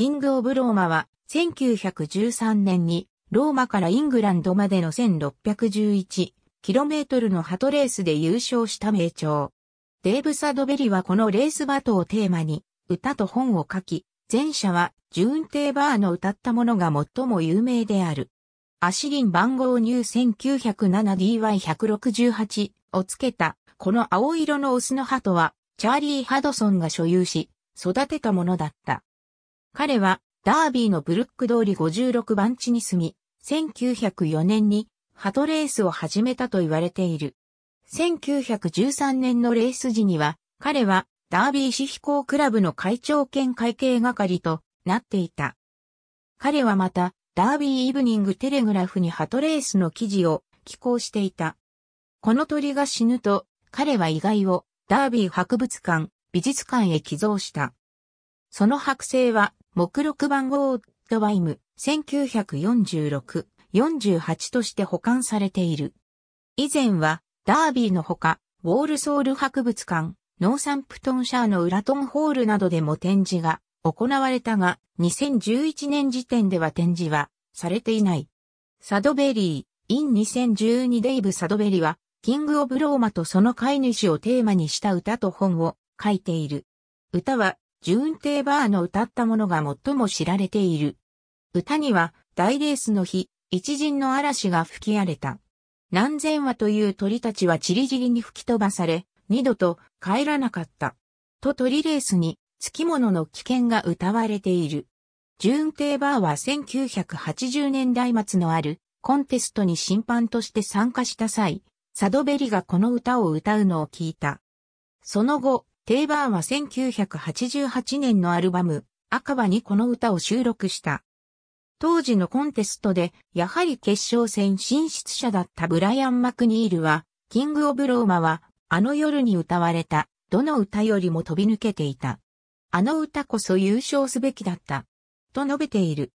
キング・オブ・ローマは、1913年に、ローマからイングランドまでの 1611km のハトレースで優勝した名調。デーブ・サドベリはこのレースバトをテーマに、歌と本を書き、前者は、ジューン・テーバーの歌ったものが最も有名である。アシリン番号ー 1907dy168 をつけた、この青色のオスの鳩は、チャーリー・ハドソンが所有し、育てたものだった。彼はダービーのブルック通り56番地に住み、1904年にハトレースを始めたと言われている。1913年のレース時には、彼はダービー市飛行クラブの会長兼会計係となっていた。彼はまた、ダービーイブニングテレグラフにハトレースの記事を寄稿していた。この鳥が死ぬと、彼は遺骸をダービー博物館、美術館へ寄贈した。その剥製は、目録番号ドワイム1946、48として保管されている。以前は、ダービーのほか、ウォールソール博物館、ノーサンプトンシャーのウラトンホールなどでも展示が行われたが、2011年時点では展示はされていない。サドベリー、イン2012デイブ・サドベリーは、キング・オブ・ローマとその飼い主をテーマにした歌と本を書いている。歌はジューン・テーバーの歌ったものが最も知られている。歌には、大レースの日、一陣の嵐が吹き荒れた。何千羽という鳥たちは散り散りに吹き飛ばされ、二度と帰らなかった。と鳥レースに、つきものの危険が歌われている。ジューン・テーバーは1980年代末のあるコンテストに審判として参加した際、サドベリがこの歌を歌うのを聞いた。その後、テイバーは1988年のアルバム、赤羽にこの歌を収録した。当時のコンテストで、やはり決勝戦進出者だったブライアン・マクニールは、キング・オブ・ローマは、あの夜に歌われた、どの歌よりも飛び抜けていた。あの歌こそ優勝すべきだった。と述べている。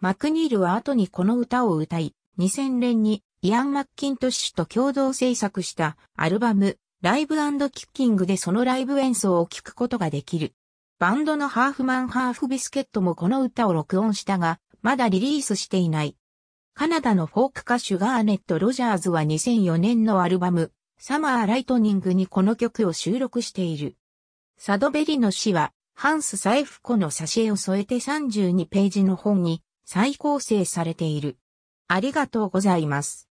マクニールは後にこの歌を歌い、2000年にイアン・マッキントッシュと共同制作したアルバムライブキッキングでそのライブ演奏を聴くことができる。バンドのハーフマンハーフビスケットもこの歌を録音したが、まだリリースしていない。カナダのフォーク歌手ガーネット・ロジャーズは2004年のアルバム、サマー・ライトニングにこの曲を収録している。サドベリの詩は、ハンス・サイフコの挿絵を添えて32ページの本に再構成されている。ありがとうございます。